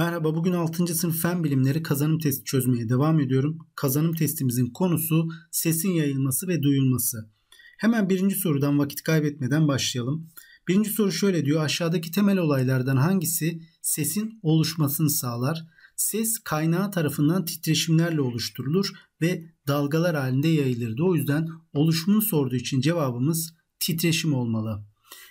Merhaba bugün 6. sınıf fen bilimleri kazanım testi çözmeye devam ediyorum. Kazanım testimizin konusu sesin yayılması ve duyulması. Hemen birinci sorudan vakit kaybetmeden başlayalım. Birinci soru şöyle diyor aşağıdaki temel olaylardan hangisi sesin oluşmasını sağlar? Ses kaynağı tarafından titreşimlerle oluşturulur ve dalgalar halinde yayılırdı. O yüzden oluşumunu sorduğu için cevabımız titreşim olmalı.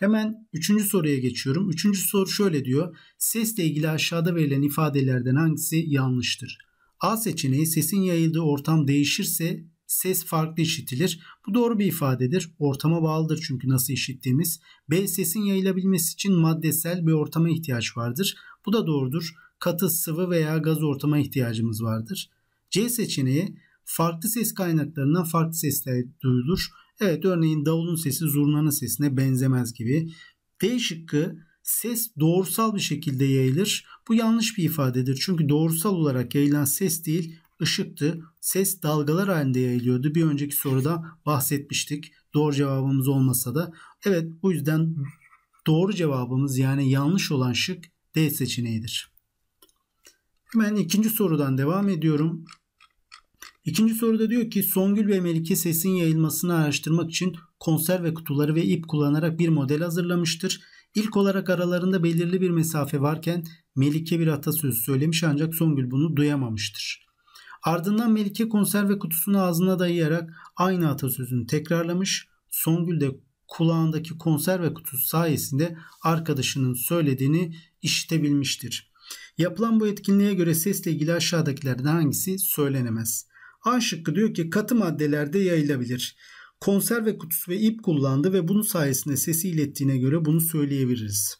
Hemen üçüncü soruya geçiyorum. Üçüncü soru şöyle diyor. Sesle ilgili aşağıda verilen ifadelerden hangisi yanlıştır? A seçeneği sesin yayıldığı ortam değişirse ses farklı işitilir. Bu doğru bir ifadedir. Ortama bağlıdır çünkü nasıl işittiğimiz. B sesin yayılabilmesi için maddesel bir ortama ihtiyaç vardır. Bu da doğrudur. Katı, sıvı veya gaz ortama ihtiyacımız vardır. C seçeneği farklı ses kaynaklarından farklı sesler duyulur. Evet örneğin davulun sesi zurnanın sesine benzemez gibi. D şıkkı ses doğrusal bir şekilde yayılır. Bu yanlış bir ifadedir. Çünkü doğrusal olarak yayılan ses değil ışıktı. Ses dalgalar halinde yayılıyordu. Bir önceki soruda bahsetmiştik. Doğru cevabımız olmasa da. Evet bu yüzden doğru cevabımız yani yanlış olan şık D seçeneğidir. Hemen ikinci sorudan devam ediyorum. İkinci soruda diyor ki Songül ve Melike sesin yayılmasını araştırmak için konserve kutuları ve ip kullanarak bir model hazırlamıştır. İlk olarak aralarında belirli bir mesafe varken Melike bir atasözü söylemiş ancak Songül bunu duyamamıştır. Ardından Melike konserve kutusunu ağzına dayayarak aynı atasözünü tekrarlamış. Songül de kulağındaki konserve kutusu sayesinde arkadaşının söylediğini işitebilmiştir. Yapılan bu etkinliğe göre sesle ilgili aşağıdakilerden hangisi söylenemez? A şıkkı diyor ki katı maddelerde yayılabilir. Konserve kutusu ve ip kullandı ve bunun sayesinde sesi ilettiğine göre bunu söyleyebiliriz.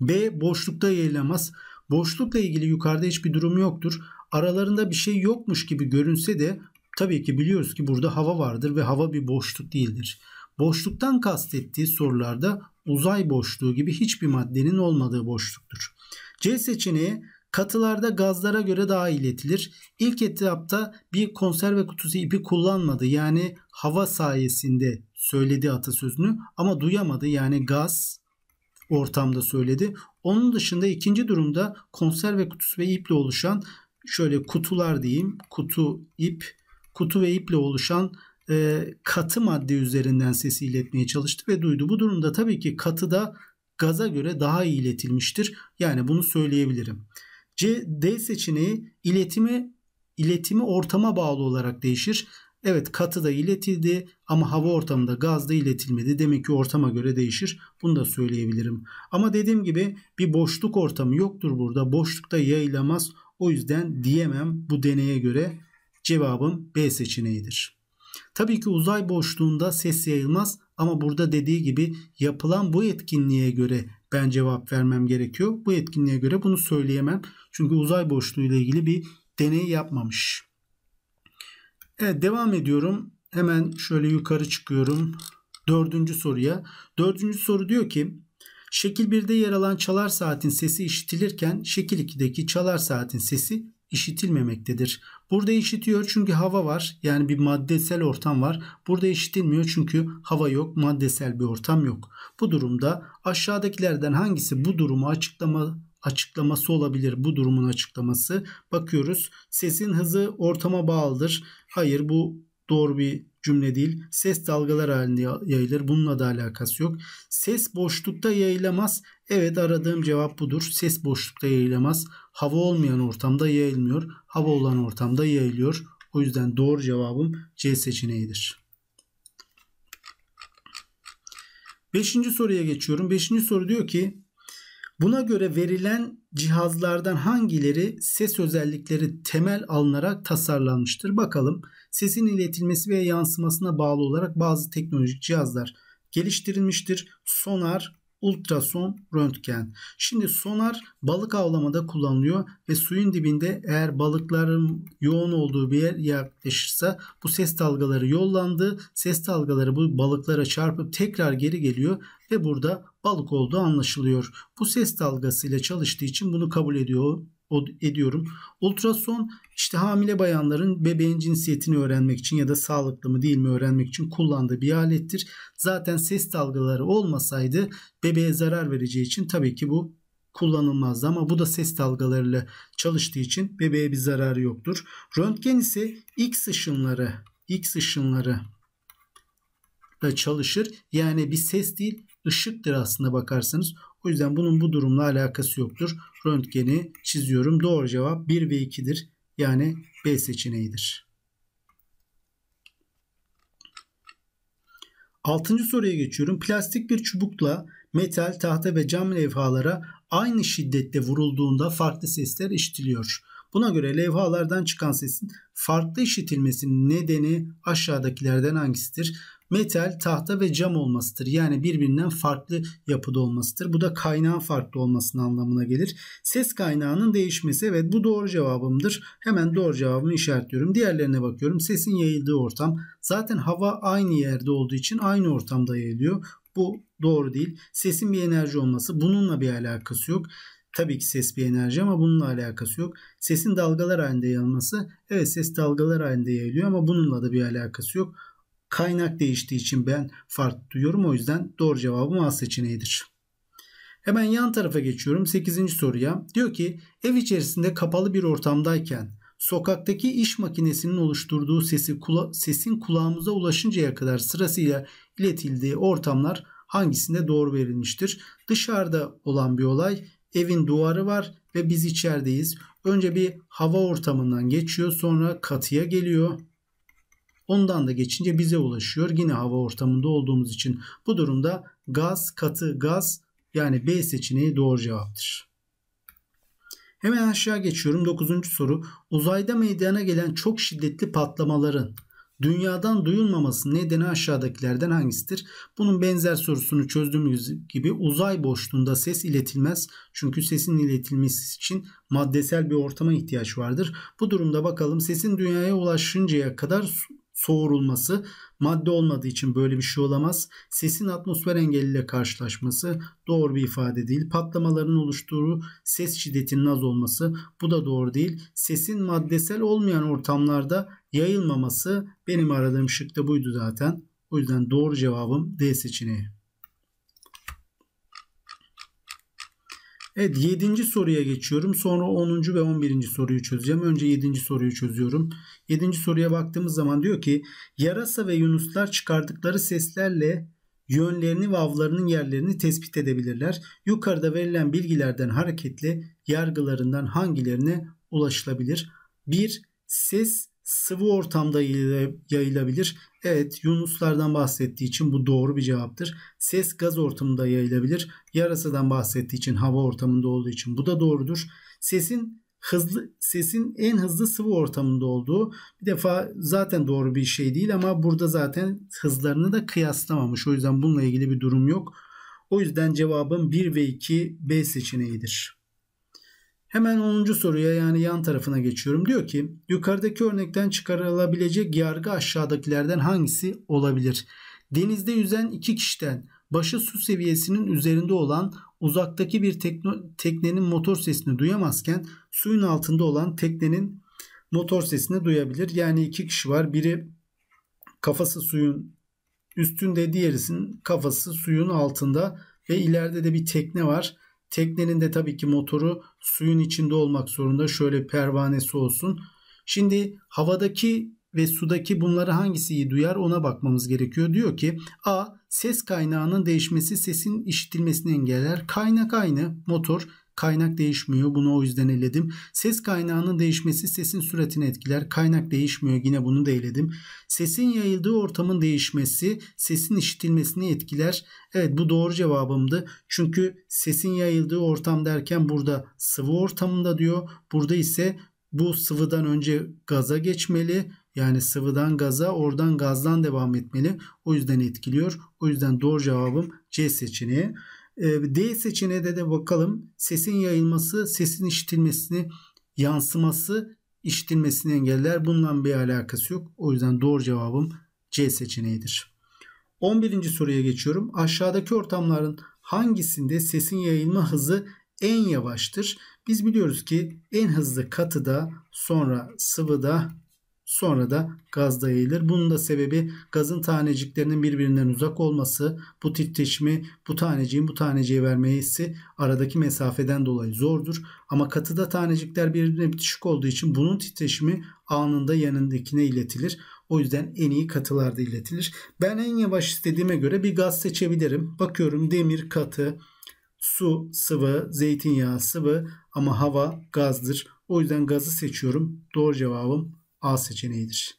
B. Boşlukta yayılamaz. Boşlukla ilgili yukarıda hiçbir durum yoktur. Aralarında bir şey yokmuş gibi görünse de tabii ki biliyoruz ki burada hava vardır ve hava bir boşluk değildir. Boşluktan kastettiği sorularda uzay boşluğu gibi hiçbir maddenin olmadığı boşluktur. C seçeneği Katılarda gazlara göre daha iletilir. İlk etapta bir konserve kutusu ipi kullanmadı. Yani hava sayesinde söyledi atasözünü ama duyamadı. Yani gaz ortamda söyledi. Onun dışında ikinci durumda konserve kutusu ve iple oluşan şöyle kutular diyeyim. Kutu, ip, kutu ve iple oluşan e, katı madde üzerinden sesi iletmeye çalıştı ve duydu. Bu durumda tabii ki katı da gaza göre daha iyi iletilmiştir. Yani bunu söyleyebilirim. C, D seçeneği iletimi iletimi ortama bağlı olarak değişir. Evet katıda iletildi ama hava ortamında gazda iletilmedi. Demek ki ortama göre değişir. Bunu da söyleyebilirim. Ama dediğim gibi bir boşluk ortamı yoktur burada. Boşlukta yayılamaz. O yüzden diyemem bu deneye göre cevabım B seçeneğidir. Tabii ki uzay boşluğunda ses yayılmaz ama burada dediği gibi yapılan bu etkinliğe göre ben cevap vermem gerekiyor. Bu etkinliğe göre bunu söyleyemem. Çünkü uzay boşluğu ile ilgili bir deney yapmamış. Evet devam ediyorum. Hemen şöyle yukarı çıkıyorum. Dördüncü soruya. Dördüncü soru diyor ki şekil 1'de yer alan çalar saatin sesi işitilirken şekil 2'deki çalar saatin sesi işitilmemektedir. Burada işitiyor çünkü hava var. Yani bir maddesel ortam var. Burada işitilmiyor çünkü hava yok, maddesel bir ortam yok. Bu durumda aşağıdakilerden hangisi bu durumu açıklama açıklaması olabilir bu durumun açıklaması. Bakıyoruz sesin hızı ortama bağlıdır. Hayır bu doğru bir cümle değil. Ses dalgalar halinde yayılır. Bununla da alakası yok. Ses boşlukta yayılamaz. Evet aradığım cevap budur. Ses boşlukta yayılamaz. Hava olmayan ortamda yayılmıyor. Hava olan ortamda yayılıyor. O yüzden doğru cevabım C seçeneğidir. Beşinci soruya geçiyorum. Beşinci soru diyor ki Buna göre verilen cihazlardan hangileri ses özellikleri temel alınarak tasarlanmıştır? Bakalım sesin iletilmesi ve yansımasına bağlı olarak bazı teknolojik cihazlar geliştirilmiştir. Sonar, ultrason, röntgen. Şimdi sonar balık avlamada kullanılıyor ve suyun dibinde eğer balıkların yoğun olduğu bir yer yaklaşırsa bu ses dalgaları yollandı. Ses dalgaları bu balıklara çarpıp tekrar geri geliyor ve burada balık olduğu anlaşılıyor. Bu ses dalgasıyla çalıştığı için bunu kabul ediyor ediyorum. Ultrason işte hamile bayanların bebeğin cinsiyetini öğrenmek için ya da sağlıklı mı değil mi öğrenmek için kullandığı bir alettir. Zaten ses dalgaları olmasaydı bebeğe zarar vereceği için tabii ki bu kullanılmazdı ama bu da ses dalgalarıyla çalıştığı için bebeğe bir zararı yoktur. Röntgen ise X ışınları, X ışınları da çalışır. Yani bir ses değil ışıktır aslında bakarsanız. O yüzden bunun bu durumla alakası yoktur. Röntgeni çiziyorum. Doğru cevap 1 ve 2'dir. Yani B seçeneğidir. Altıncı soruya geçiyorum. Plastik bir çubukla metal, tahta ve cam levhalara aynı şiddette vurulduğunda farklı sesler işitiliyor. Buna göre levhalardan çıkan sesin farklı işitilmesinin nedeni aşağıdakilerden hangisidir? Metal, tahta ve cam olmasıdır. Yani birbirinden farklı yapıda olmasıdır. Bu da kaynağın farklı olmasının anlamına gelir. Ses kaynağının değişmesi. Evet bu doğru cevabımdır. Hemen doğru cevabımı işaretliyorum. Diğerlerine bakıyorum. Sesin yayıldığı ortam. Zaten hava aynı yerde olduğu için aynı ortamda yayılıyor. Bu doğru değil. Sesin bir enerji olması bununla bir alakası yok. Tabii ki ses bir enerji ama bununla alakası yok. Sesin dalgalar halinde yayılması. Evet ses dalgalar halinde yayılıyor ama bununla da bir alakası yok. Kaynak değiştiği için ben fark duyuyorum. O yüzden doğru cevabım A seçeneğidir. Hemen yan tarafa geçiyorum. 8. soruya. Diyor ki ev içerisinde kapalı bir ortamdayken sokaktaki iş makinesinin oluşturduğu sesi kula sesin kulağımıza ulaşıncaya kadar sırasıyla iletildiği ortamlar hangisinde doğru verilmiştir? Dışarıda olan bir olay, evin duvarı var ve biz içerideyiz. Önce bir hava ortamından geçiyor, sonra katıya geliyor. Ondan da geçince bize ulaşıyor. Yine hava ortamında olduğumuz için bu durumda gaz, katı gaz yani B seçeneği doğru cevaptır. Hemen aşağı geçiyorum. 9. soru. Uzayda meydana gelen çok şiddetli patlamaların dünyadan duyulmaması nedeni aşağıdakilerden hangisidir? Bunun benzer sorusunu çözdüğümüz gibi uzay boşluğunda ses iletilmez. Çünkü sesin iletilmesi için maddesel bir ortama ihtiyaç vardır. Bu durumda bakalım sesin dünyaya ulaşıncaya kadar soğurulması madde olmadığı için böyle bir şey olamaz. Sesin atmosfer engeliyle karşılaşması doğru bir ifade değil. Patlamaların oluşturduğu ses şiddetinin az olması bu da doğru değil. Sesin maddesel olmayan ortamlarda yayılmaması benim aradığım şıkta buydu zaten. O yüzden doğru cevabım D seçeneği. Evet 7. soruya geçiyorum. Sonra 10. ve 11. soruyu çözeceğim. Önce 7. soruyu çözüyorum. 7. soruya baktığımız zaman diyor ki yarasa ve yunuslar çıkardıkları seslerle yönlerini ve avlarının yerlerini tespit edebilirler. Yukarıda verilen bilgilerden hareketle yargılarından hangilerine ulaşılabilir? 1. Ses sıvı ortamda yayılabilir. Evet yunuslardan bahsettiği için bu doğru bir cevaptır. Ses gaz ortamında yayılabilir. Yarasadan bahsettiği için hava ortamında olduğu için bu da doğrudur. Sesin hızlı sesin en hızlı sıvı ortamında olduğu bir defa zaten doğru bir şey değil ama burada zaten hızlarını da kıyaslamamış. O yüzden bununla ilgili bir durum yok. O yüzden cevabım 1 ve 2 B seçeneğidir. Hemen 10. soruya yani yan tarafına geçiyorum. Diyor ki yukarıdaki örnekten çıkarılabilecek yargı aşağıdakilerden hangisi olabilir? Denizde yüzen iki kişiden başı su seviyesinin üzerinde olan uzaktaki bir teknenin motor sesini duyamazken suyun altında olan teknenin motor sesini duyabilir. Yani iki kişi var. Biri kafası suyun üstünde diğerisinin kafası suyun altında ve ileride de bir tekne var. Teknenin de tabii ki motoru suyun içinde olmak zorunda. Şöyle pervanesi olsun. Şimdi havadaki ve sudaki bunları hangisi iyi duyar ona bakmamız gerekiyor. Diyor ki A. Ses kaynağının değişmesi sesin işitilmesini engeller. Kaynak aynı motor Kaynak değişmiyor. Bunu o yüzden eledim. Ses kaynağının değişmesi sesin süratini etkiler. Kaynak değişmiyor. Yine bunu da eledim. Sesin yayıldığı ortamın değişmesi sesin işitilmesini etkiler. Evet bu doğru cevabımdı. Çünkü sesin yayıldığı ortam derken burada sıvı ortamında diyor. Burada ise bu sıvıdan önce gaza geçmeli. Yani sıvıdan gaza, oradan gazdan devam etmeli. O yüzden etkiliyor. O yüzden doğru cevabım C seçeneği. Ee, D seçeneğine de bakalım. Sesin yayılması, sesin işitilmesini, yansıması, işitilmesini engeller. Bundan bir alakası yok. O yüzden doğru cevabım C seçeneğidir. 11. soruya geçiyorum. Aşağıdaki ortamların hangisinde sesin yayılma hızı en yavaştır? Biz biliyoruz ki en hızlı katıda, sonra sıvıda, sonra da gazda yayılır. Bunun da sebebi gazın taneciklerinin birbirinden uzak olması, bu titreşimi bu taneciğin bu taneciğe vermesi aradaki mesafeden dolayı zordur. Ama katıda tanecikler birbirine bitişik olduğu için bunun titreşimi anında yanındakine iletilir. O yüzden en iyi katılarda iletilir. Ben en yavaş istediğime göre bir gaz seçebilirim. Bakıyorum demir katı, su sıvı, zeytinyağı sıvı ama hava gazdır. O yüzden gazı seçiyorum. Doğru cevabım A seçeneğidir.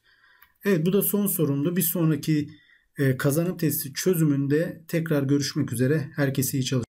Evet bu da son sorumdu. Bir sonraki e, kazanım testi çözümünde tekrar görüşmek üzere. Herkese iyi çalışmalar.